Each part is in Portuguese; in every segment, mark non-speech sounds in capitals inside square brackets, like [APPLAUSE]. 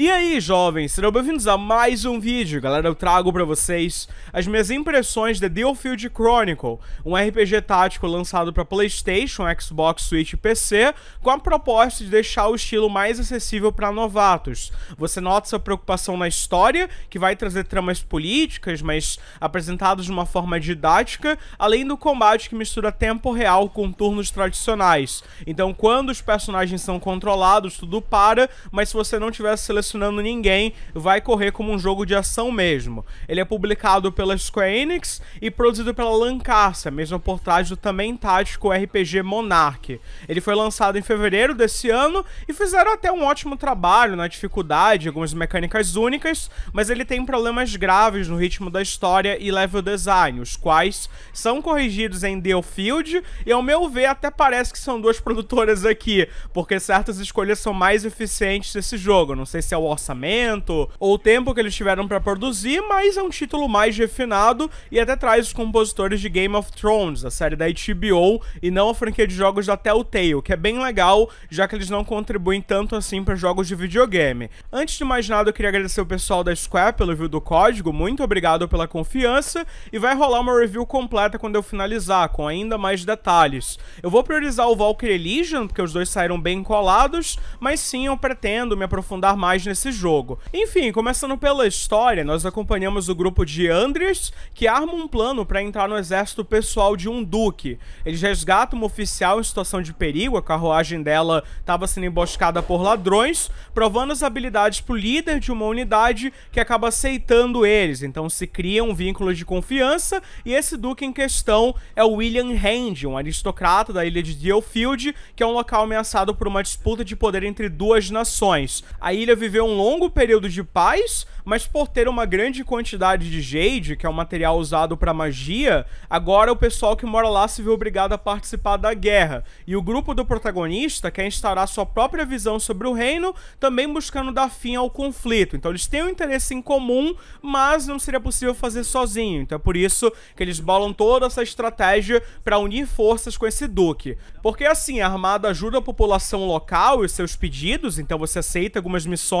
E aí, jovens, sejam bem-vindos a mais um vídeo. Galera, eu trago pra vocês as minhas impressões de Dealfield Chronicle, um RPG tático lançado pra Playstation, Xbox, Switch e PC, com a proposta de deixar o estilo mais acessível pra novatos. Você nota essa preocupação na história, que vai trazer tramas políticas, mas apresentadas de uma forma didática, além do combate que mistura tempo real com turnos tradicionais. Então, quando os personagens são controlados, tudo para, mas se você não tiver selecionado impressionando ninguém, vai correr como um jogo de ação mesmo. Ele é publicado pela Square Enix e produzido pela Lancaster, por portagem do também tático RPG Monarch. Ele foi lançado em fevereiro desse ano e fizeram até um ótimo trabalho na dificuldade, algumas mecânicas únicas, mas ele tem problemas graves no ritmo da história e level design, os quais são corrigidos em field. e ao meu ver até parece que são duas [LAUGHS] produtoras aqui, porque certas escolhas são mais eficientes desse jogo, não sei se é o orçamento ou o tempo que eles tiveram para produzir, mas é um título mais refinado e até traz os compositores de Game of Thrones, a série da HBO, e não a franquia de jogos da Telltale, que é bem legal, já que eles não contribuem tanto assim para jogos de videogame. Antes de mais nada, eu queria agradecer o pessoal da Square pelo review do código, muito obrigado pela confiança, e vai rolar uma review completa quando eu finalizar, com ainda mais detalhes. Eu vou priorizar o Valkyrie Legion, porque os dois saíram bem colados, mas sim eu pretendo me aprofundar mais mais nesse jogo. Enfim, começando pela história, nós acompanhamos o grupo de Andrias, que arma um plano para entrar no exército pessoal de um duque. Eles resgatam uma oficial em situação de perigo, a carruagem dela estava sendo emboscada por ladrões, provando as habilidades para o líder de uma unidade que acaba aceitando eles. Então se cria um vínculo de confiança e esse duque em questão é o William Hand, um aristocrata da ilha de Dealfield, que é um local ameaçado por uma disputa de poder entre duas nações. A ilha vive viveu um longo período de paz, mas por ter uma grande quantidade de jade, que é um material usado para magia, agora o pessoal que mora lá se viu obrigado a participar da guerra. E o grupo do protagonista quer instaurar sua própria visão sobre o reino, também buscando dar fim ao conflito. Então eles têm um interesse em comum, mas não seria possível fazer sozinho. Então é por isso que eles bolam toda essa estratégia para unir forças com esse duque. Porque assim, a armada ajuda a população local e seus pedidos, então você aceita algumas missões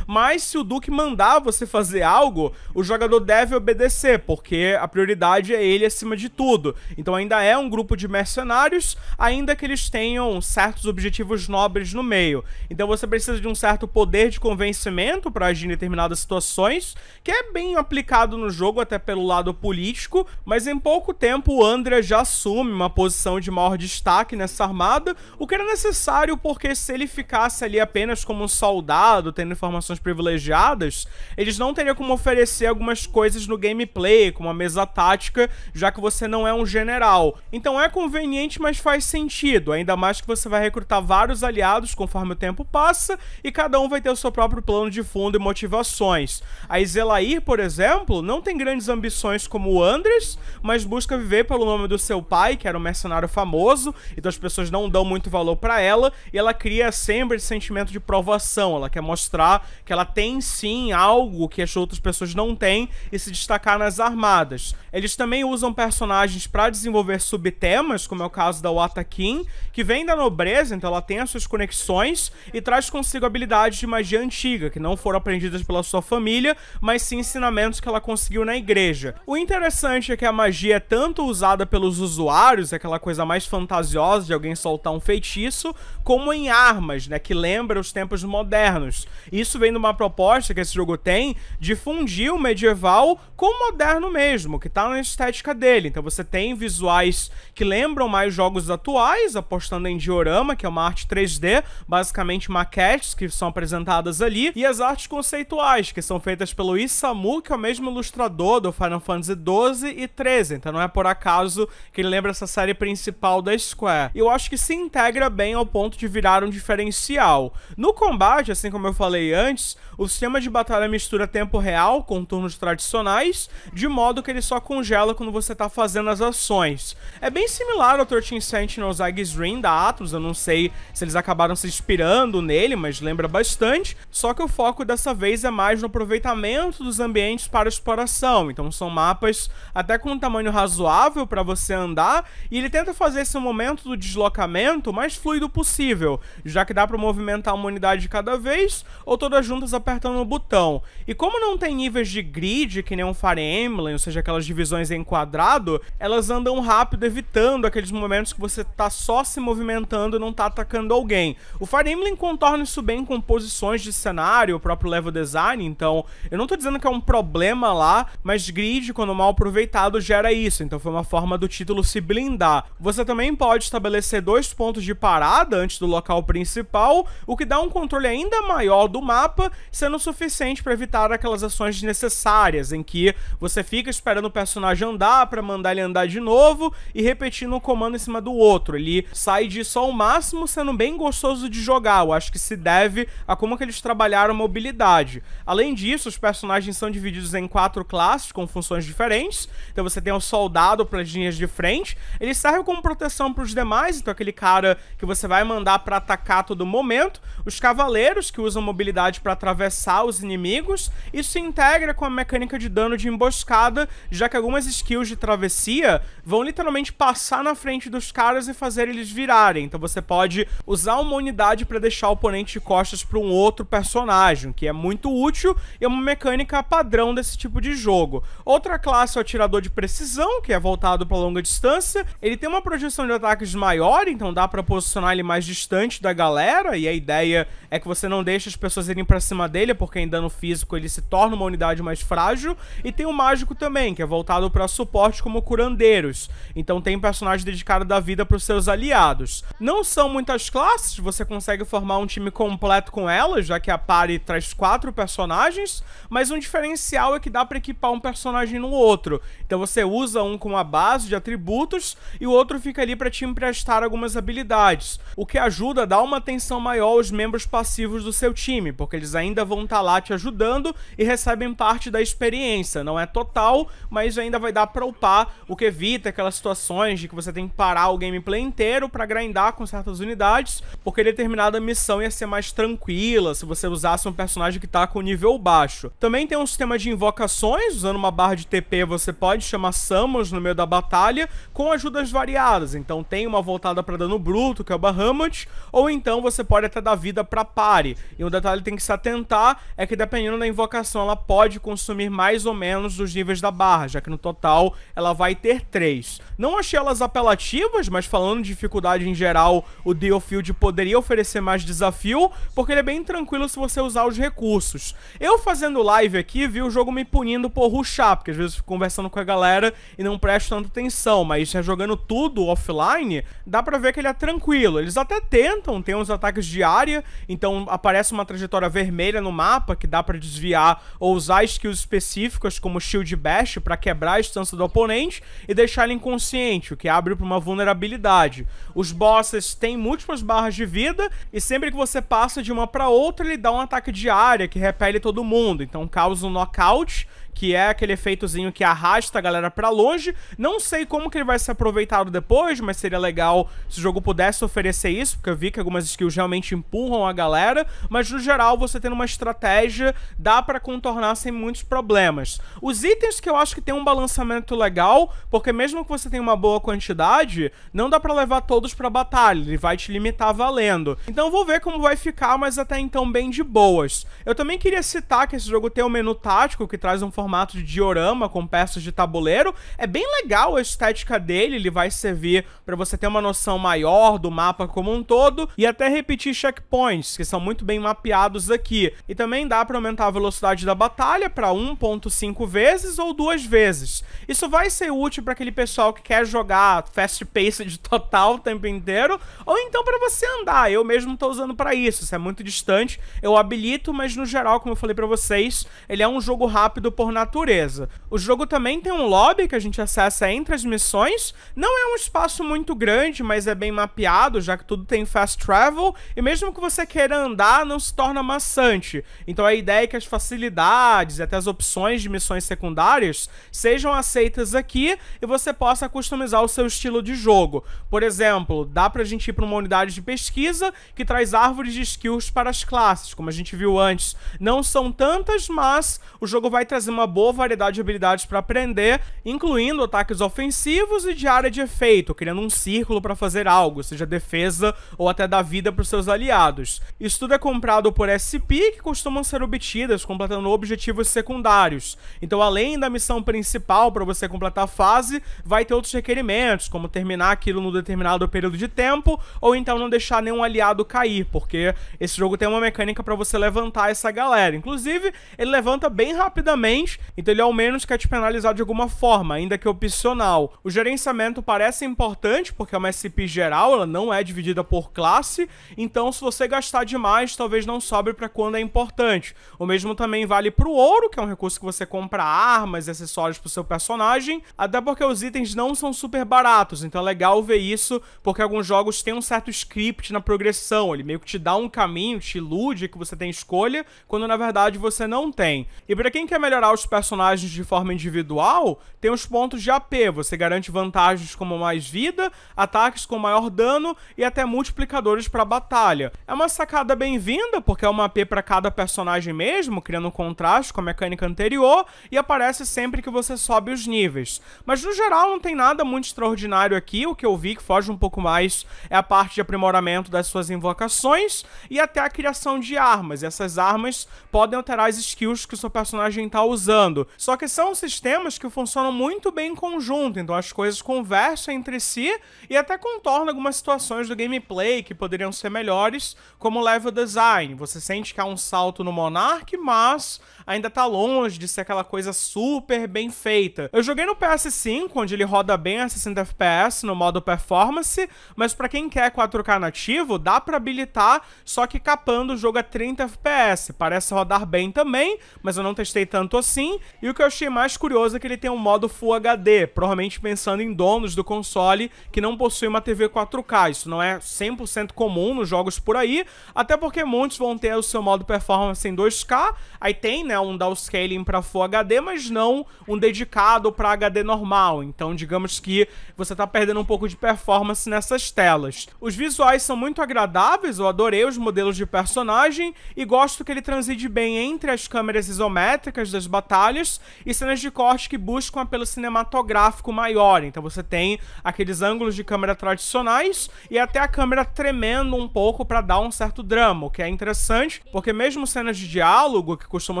mas se o Duque mandar você fazer algo, o jogador deve obedecer, porque a prioridade é ele acima de tudo. Então ainda é um grupo de mercenários, ainda que eles tenham certos objetivos nobres no meio. Então você precisa de um certo poder de convencimento para agir em determinadas situações, que é bem aplicado no jogo até pelo lado político, mas em pouco tempo o André já assume uma posição de maior destaque nessa armada, o que era necessário porque se ele ficasse ali apenas como um soldado, tendo informações privilegiadas, eles não teriam como oferecer algumas coisas no gameplay, como a mesa tática, já que você não é um general. Então é conveniente, mas faz sentido, ainda mais que você vai recrutar vários aliados conforme o tempo passa e cada um vai ter o seu próprio plano de fundo e motivações. A Zelair, por exemplo, não tem grandes ambições como o Andres, mas busca viver pelo nome do seu pai, que era um mercenário famoso, então as pessoas não dão muito valor para ela, e ela cria sempre esse sentimento de provação, ela quer mostrar mostrar que ela tem sim algo que as outras pessoas não têm e se destacar nas armadas. Eles também usam personagens para desenvolver subtemas, como é o caso da Kim, que vem da nobreza, então ela tem as suas conexões e traz consigo habilidades de magia antiga, que não foram aprendidas pela sua família, mas sim ensinamentos que ela conseguiu na igreja. O interessante é que a magia é tanto usada pelos usuários, aquela coisa mais fantasiosa de alguém soltar um feitiço, como em armas, né, que lembra os tempos modernos. Isso vem de uma proposta que esse jogo tem de fundir o medieval com o moderno mesmo, que tá na estética dele. Então você tem visuais que lembram mais jogos atuais, apostando em diorama, que é uma arte 3D, basicamente maquetes que são apresentadas ali, e as artes conceituais, que são feitas pelo Isamu, que é o mesmo ilustrador do Final Fantasy 12 e 13. Então não é por acaso que ele lembra essa série principal da Square. E eu acho que se integra bem ao ponto de virar um diferencial. No combate, assim como eu falei, falei antes, o sistema de batalha mistura tempo real com turnos tradicionais, de modo que ele só congela quando você está fazendo as ações. É bem similar ao 13 Sentinels Aegis Ring da Atlas eu não sei se eles acabaram se inspirando nele, mas lembra bastante, só que o foco dessa vez é mais no aproveitamento dos ambientes para exploração, então são mapas até com um tamanho razoável para você andar, e ele tenta fazer esse momento do deslocamento o mais fluido possível, já que dá para movimentar uma unidade de cada vez, ou todas juntas apertando o botão. E como não tem níveis de grid, que nem um Fire Emblem, ou seja, aquelas divisões em quadrado, elas andam rápido, evitando aqueles momentos que você tá só se movimentando e não tá atacando alguém. O Fire Emblem contorna isso bem com posições de cenário, o próprio level design, então eu não tô dizendo que é um problema lá, mas grid, quando mal aproveitado, gera isso, então foi uma forma do título se blindar. Você também pode estabelecer dois pontos de parada antes do local principal, o que dá um controle ainda maior do mapa, sendo o suficiente para evitar aquelas ações desnecessárias, em que você fica esperando o personagem andar para mandar ele andar de novo e repetindo um comando em cima do outro. Ele sai disso ao máximo, sendo bem gostoso de jogar. Eu acho que se deve a como que eles trabalharam a mobilidade. Além disso, os personagens são divididos em quatro classes com funções diferentes. Então você tem o um soldado para as linhas de frente. Ele serve como proteção para os demais, então aquele cara que você vai mandar para atacar a todo momento. Os cavaleiros que usam mobilidade para atravessar os inimigos. Isso se integra com a mecânica de dano de emboscada, já que algumas skills de travessia vão literalmente passar na frente dos caras e fazer eles virarem. Então você pode usar uma unidade para deixar o oponente de costas para um outro personagem, que é muito útil e é uma mecânica padrão desse tipo de jogo. Outra classe é o atirador de precisão, que é voltado para longa distância. Ele tem uma projeção de ataques maior, então dá para posicionar ele mais distante da galera, e a ideia é que você não deixe as pessoas irem para cima dele, porque em dano físico ele se torna uma unidade mais frágil. E tem o mágico também, que é voltado para suporte como curandeiros. Então tem personagens dedicados da vida para os seus aliados. Não são muitas classes, você consegue formar um time completo com elas, já que a party traz quatro personagens, mas um diferencial é que dá para equipar um personagem no outro. Então você usa um com a base de atributos e o outro fica ali para te emprestar algumas habilidades, o que ajuda a dar uma atenção maior aos membros passivos do seu time time, porque eles ainda vão estar tá lá te ajudando e recebem parte da experiência. Não é total, mas ainda vai dar pra upar, o que evita aquelas situações de que você tem que parar o gameplay inteiro para grindar com certas unidades, porque determinada missão ia ser mais tranquila se você usasse um personagem que tá com nível baixo. Também tem um sistema de invocações, usando uma barra de TP você pode chamar samus no meio da batalha, com ajudas variadas. Então tem uma voltada para dano bruto, que é o Bahamut, ou então você pode até dar vida pra pare. E um detalhe tem que se atentar é que dependendo da invocação, ela pode consumir mais ou menos os níveis da barra, já que no total ela vai ter três Não achei elas apelativas, mas falando de dificuldade em geral, o Deofield poderia oferecer mais desafio, porque ele é bem tranquilo se você usar os recursos. Eu fazendo live aqui, vi o jogo me punindo por ruxar, porque às vezes fico conversando com a galera e não presto tanta atenção, mas já jogando tudo offline, dá pra ver que ele é tranquilo. Eles até tentam, tem uns ataques de área, então aparece uma trajetória vermelha no mapa que dá para desviar ou usar skills específicas como Shield Bash para quebrar a distância do oponente e deixar ele inconsciente, o que abre para uma vulnerabilidade. Os bosses têm múltiplas barras de vida e sempre que você passa de uma para outra, ele dá um ataque de área que repele todo mundo, então causa um knockout que é aquele efeitozinho que arrasta a galera para longe. Não sei como que ele vai ser aproveitado depois, mas seria legal se o jogo pudesse oferecer isso, porque eu vi que algumas skills realmente empurram a galera, mas no geral, você tendo uma estratégia, dá para contornar sem muitos problemas. Os itens que eu acho que tem um balanceamento legal, porque mesmo que você tenha uma boa quantidade, não dá para levar todos para batalha, ele vai te limitar valendo. Então vou ver como vai ficar, mas até então bem de boas. Eu também queria citar que esse jogo tem um menu tático que traz um formato de diorama com peças de tabuleiro. É bem legal a estética dele, ele vai servir para você ter uma noção maior do mapa como um todo e até repetir checkpoints, que são muito bem mapeados mapeados aqui. E também dá para aumentar a velocidade da batalha para 1.5 vezes ou duas vezes. Isso vai ser útil para aquele pessoal que quer jogar fast paced total o tempo inteiro, ou então para você andar. Eu mesmo estou usando para isso. Se é muito distante, eu habilito, mas no geral, como eu falei para vocês, ele é um jogo rápido por natureza. O jogo também tem um lobby que a gente acessa entre as missões. Não é um espaço muito grande, mas é bem mapeado, já que tudo tem fast travel, e mesmo que você queira andar, não se torna maçante. Então a ideia é que as facilidades e até as opções de missões secundárias sejam aceitas aqui e você possa customizar o seu estilo de jogo. Por exemplo, dá pra gente ir para uma unidade de pesquisa que traz árvores de skills para as classes, como a gente viu antes. Não são tantas, mas o jogo vai trazer uma boa variedade de habilidades para aprender, incluindo ataques ofensivos e de área de efeito, criando um círculo para fazer algo, seja defesa ou até dar vida para os seus aliados. Isso tudo é comprado dado por SP que costumam ser obtidas completando objetivos secundários. Então, além da missão principal para você completar a fase, vai ter outros requerimentos, como terminar aquilo no determinado período de tempo, ou então não deixar nenhum aliado cair, porque esse jogo tem uma mecânica para você levantar essa galera. Inclusive, ele levanta bem rapidamente, então ele ao menos quer te penalizar de alguma forma, ainda que opcional. O gerenciamento parece importante, porque é uma SP geral, ela não é dividida por classe, então se você gastar demais, talvez não sobram para quando é importante. O mesmo também vale para o ouro, que é um recurso que você compra armas e acessórios para o seu personagem, até porque os itens não são super baratos, então é legal ver isso, porque alguns jogos têm um certo script na progressão, ele meio que te dá um caminho, te ilude que você tem escolha, quando na verdade você não tem. E para quem quer melhorar os personagens de forma individual, tem os pontos de AP, você garante vantagens como mais vida, ataques com maior dano e até multiplicadores para batalha. É uma sacada bem-vinda, porque é uma AP para cada personagem mesmo, criando um contraste com a mecânica anterior, e aparece sempre que você sobe os níveis. Mas no geral não tem nada muito extraordinário aqui, o que eu vi que foge um pouco mais é a parte de aprimoramento das suas invocações e até a criação de armas. E essas armas podem alterar as skills que o seu personagem está usando. Só que são sistemas que funcionam muito bem em conjunto, então as coisas conversam entre si e até contornam algumas situações do gameplay que poderiam ser melhores, como level design. Você sente que há um salto no Monarch, mas ainda tá longe de ser aquela coisa super bem feita. Eu joguei no PS5, onde ele roda bem a 60 FPS no modo performance, mas para quem quer 4K nativo, dá para habilitar, só que capando o jogo a 30 FPS. Parece rodar bem também, mas eu não testei tanto assim. E o que eu achei mais curioso é que ele tem um modo Full HD, provavelmente pensando em donos do console que não possuem uma TV 4K. Isso não é 100% comum nos jogos por aí, até porque muitos vão ter o seu modo performance em 2K, aí tem, né, um downscaling para Full HD, mas não um dedicado para HD normal. Então, digamos que você tá perdendo um pouco de performance nessas telas. Os visuais são muito agradáveis, eu adorei os modelos de personagem e gosto que ele transite bem entre as câmeras isométricas das batalhas e cenas de corte que buscam apelo cinematográfico maior. Então, você tem aqueles ângulos de câmera tradicionais e até a câmera tremendo um pouco para dar um certo drama, o que é interessante interessante, porque mesmo cenas de diálogo, que costumam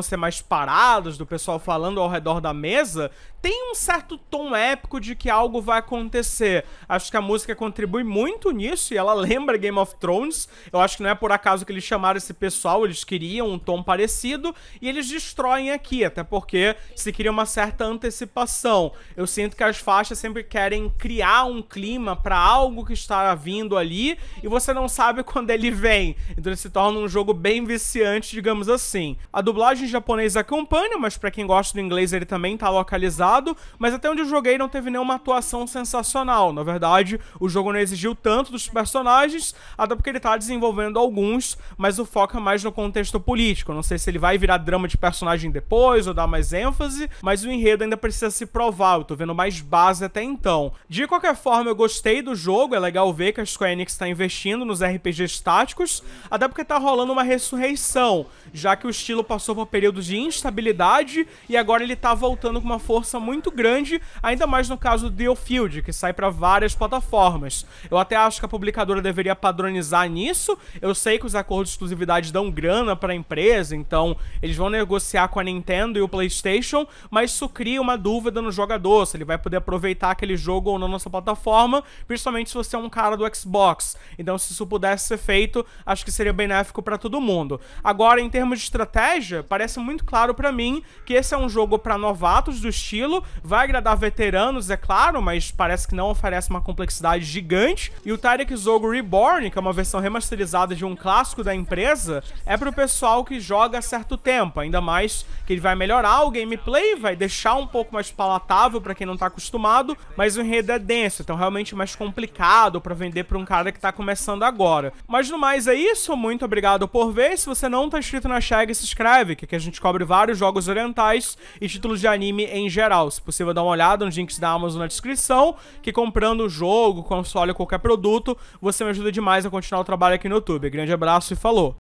ser mais paradas, do pessoal falando ao redor da mesa, tem um certo tom épico de que algo vai acontecer. Acho que a música contribui muito nisso e ela [LAUGHS] lembra Game of Thrones. Eu acho que não é por acaso que eles chamaram esse pessoal, eles queriam um tom parecido e eles destroem aqui, até porque se queria uma certa antecipação. Eu sinto que as faixas sempre querem criar um clima para algo que está vindo ali e você não sabe [LAUGHS] quando ele vem. Então ele se torna um jogo jogo bem viciante, digamos assim. A dublagem japonesa acompanha, mas para quem gosta do inglês ele também tá localizado, mas até onde eu joguei não teve nenhuma atuação sensacional. Na verdade, o jogo não exigiu tanto dos personagens, até porque ele tá desenvolvendo alguns, mas o foco é mais no contexto político. Não sei se ele vai virar drama de personagem depois ou dar mais ênfase, mas o enredo ainda precisa se provar. Eu tô vendo mais base até então. De qualquer forma, eu gostei do jogo, é legal ver que a Square Enix tá investindo nos RPGs táticos, até porque tá rolando esperando uma ressurreição, já que o estilo passou por períodos de instabilidade e agora ele tá voltando com uma força muito grande, ainda mais no caso do Deal Field, que sai para várias plataformas. Eu até acho que a publicadora deveria padronizar nisso. Eu sei que os acordos de exclusividade dão grana para a empresa, então eles vão negociar com a Nintendo e o PlayStation, mas isso cria uma dúvida no jogador se ele vai poder aproveitar aquele jogo ou não na sua plataforma, principalmente se você é um cara do Xbox. Então, se isso pudesse ser feito, acho que seria benéfico para todo mundo. Agora, em termos de estratégia, parece muito claro para mim que esse é um jogo para novatos do estilo, vai agradar veteranos, é claro, mas parece que não oferece uma complexidade gigante. E o Tarek Zogo Reborn, que é uma versão remasterizada de um clássico da empresa, é para o pessoal que joga há certo tempo, ainda mais que ele vai melhorar o gameplay, vai deixar um pouco mais palatável para quem não tá acostumado, mas o enredo é denso, então realmente mais complicado para vender para um cara que tá começando agora. Mas no mais é isso, muito obrigado recomendado por vez. Se você não tá inscrito na Chega, se inscreve, que aqui a gente cobre vários jogos orientais e títulos de anime em geral. Se possível, dá uma olhada nos links da Amazon na descrição, que comprando o jogo, console ou qualquer produto, você me ajuda demais a continuar o trabalho aqui no YouTube. Grande abraço e falou!